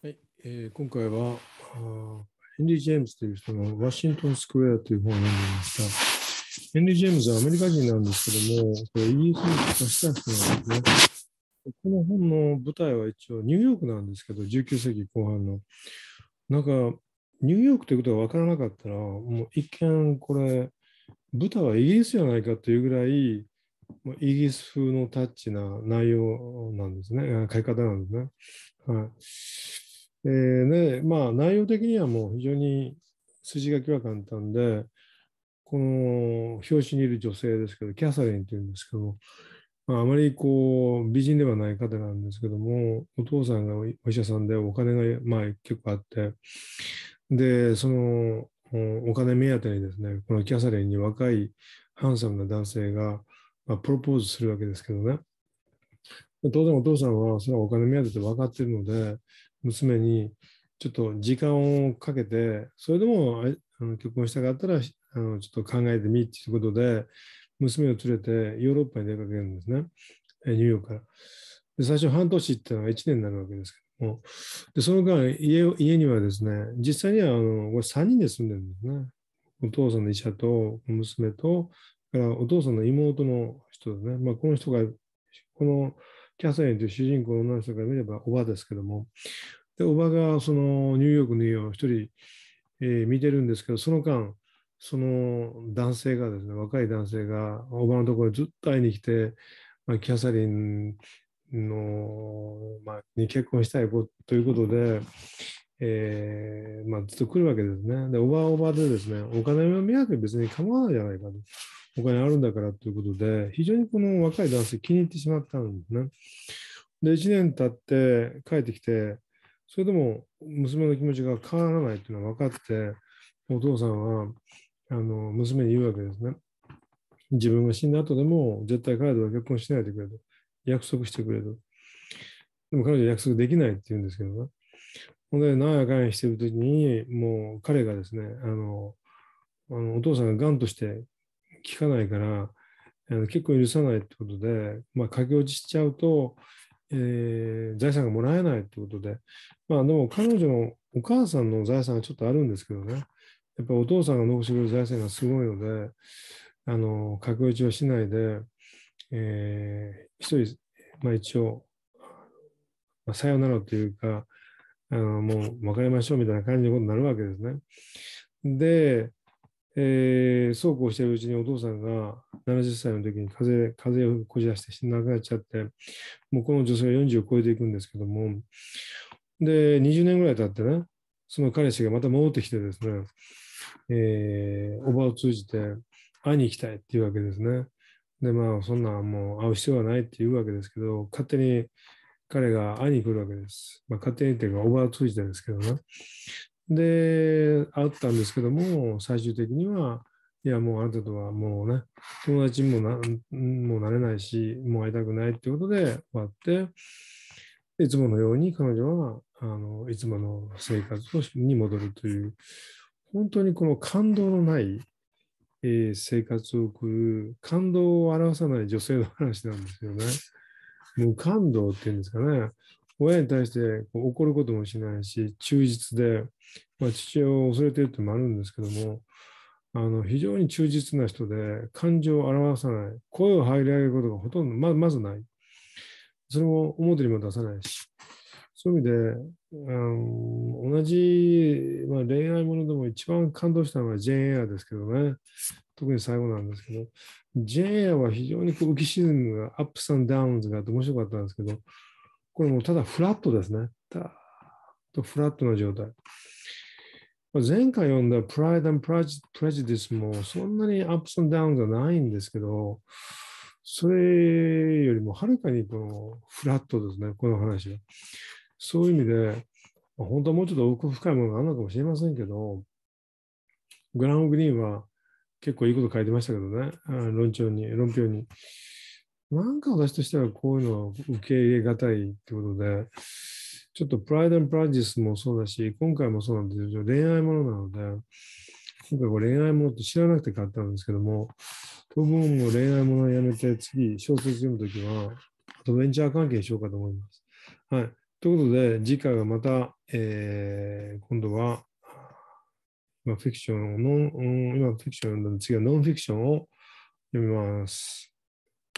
はいえー、今回はヘンリー・ジェームズという人のワシントン・スクエアという本を読んでみました。ヘンリー・ジェームズはアメリカ人なんですけども、これイギリスに来た人なんですね。この本の舞台は一応ニューヨークなんですけど、19世紀後半の。なんか、ニューヨークということが分からなかったら、もう一見これ、舞台はイギリスじゃないかというぐらい、イギリス風のタッチな内容なんですね、書き方なんですね。はいえー、ねまあ、内容的にはもう非常に筋書きは簡単で、この表紙にいる女性ですけど、キャサリンというんですけど、まあ、あまりこう美人ではない方なんですけども、お父さんがお医者さんでお金が、まあ、結構あって、で、そのお金目当てにですね、このキャサリンに若いハンサムな男性が、まあ、プロポーズするわけですけどね。当然お父さんはそれはお金目当てって分かってるので娘にちょっと時間をかけてそれでもあの結婚したかったらあのちょっと考えてみっていうことで娘を連れてヨーロッパに出かけるんですねニューヨークからで最初半年っていうのが1年になるわけですけどもでその間家家にはですね実際にはあのこれ3人で住んでるんですねお父さんの医者と娘とからお父さんの妹の人ですね、まあ、この人がこのキャサリンという主人公の女の人から見ればおばですけども、で、おばがそのニューヨークの家を一人、えー、見てるんですけど、その間、その男性がですね、若い男性がおばのところにずっと会いに来て、まあ、キャサリンの、まあ、に結婚したいということで、えーまあ、ずっと来るわけですね。で、おばおばでですね、お金の目当て別に構わないじゃないかと。お金あるんだからということで、非常にこの若い男性気に入ってしまったんですね。で、1年経って帰ってきて、それでも娘の気持ちが変わらないというのは分かって、お父さんはあの娘に言うわけですね。自分が死んだ後でも絶対彼とは結婚しないでくれと。約束してくれと。でも彼女は約束できないって言うんですけどね。ほんで、なんやかんやしてる時に、もう彼がですね、あの、あのお父さんが癌として聞かないから、あの結構許さないってことで、まあ、駆け落ちしちゃうと、えー、財産がもらえないってことで、まあ、でも彼女のお母さんの財産はちょっとあるんですけどね、やっぱお父さんが残してくれる財産がすごいので、あの駆け落ちはしないで、えー、一人、まあ、一応、まあ、さよならというか、あのもう別れましょうみたいな感じのことになるわけですね。で、えー、そうこうしているうちにお父さんが70歳の時に風邪風邪をこじらして亡くなっちゃって、もうこの女性は40を超えていくんですけども、で、20年ぐらい経ってね、その彼氏がまた戻ってきてですね、えー、おばを通じて会いに行きたいっていうわけですね。で、まあ、そんなもう会う必要はないっていうわけですけど、勝手に彼が会いに来るわけです。まあ、勝手にっていうか、おばを通じてですけどね。で、会ったんですけども、最終的には、いや、もうあなたとはもうね、友達にもなもうなれないし、もう会いたくないってことで終わって、いつものように彼女はあのいつもの生活に戻るという、本当にこの感動のない、えー、生活を送る、感動を表さない女性の話なんですよね。無感動っていうんですかね。親に対して怒ることもしないし、忠実で、まあ、父親を恐れているというのもあるんですけども、あの非常に忠実な人で、感情を表さない、声を張り上げることがほとんどままずない、それも表にも出さないし、そういう意味で、うん、同じ、まあ、恋愛ものでも一番感動したのはジェーン・エアですけどね、特に最後なんですけど、ジェーン・エアは非常にこう浮き沈むがアップスダウンズがあって面白かったんですけど、これもただフラットですね。たーっとフラットな状態。前回読んだ Pride and Prejudice もそんなにアップスダウンじゃないんですけど、それよりもはるかにこのフラットですね、この話は。そういう意味で、本当はもうちょっと奥深いものがあるのかもしれませんけど、グラングリーンは結構いいこと書いてましたけどね、論調に、論評に。なんか私としてはこういうのは受け入れがたいってことで、ちょっとプライドプラジスもそうだし、今回もそうなんです恋愛ものなので、今回これ恋愛ものって知らなくて買ったんですけども、当分も恋愛ものをやめて、次、小説読むときは、アドベンチャー関係にしようかと思います。はい。ということで、次回はまた、えー、今度は、今フィクションを、今フィクション読んで次はノンフィクションを読みます。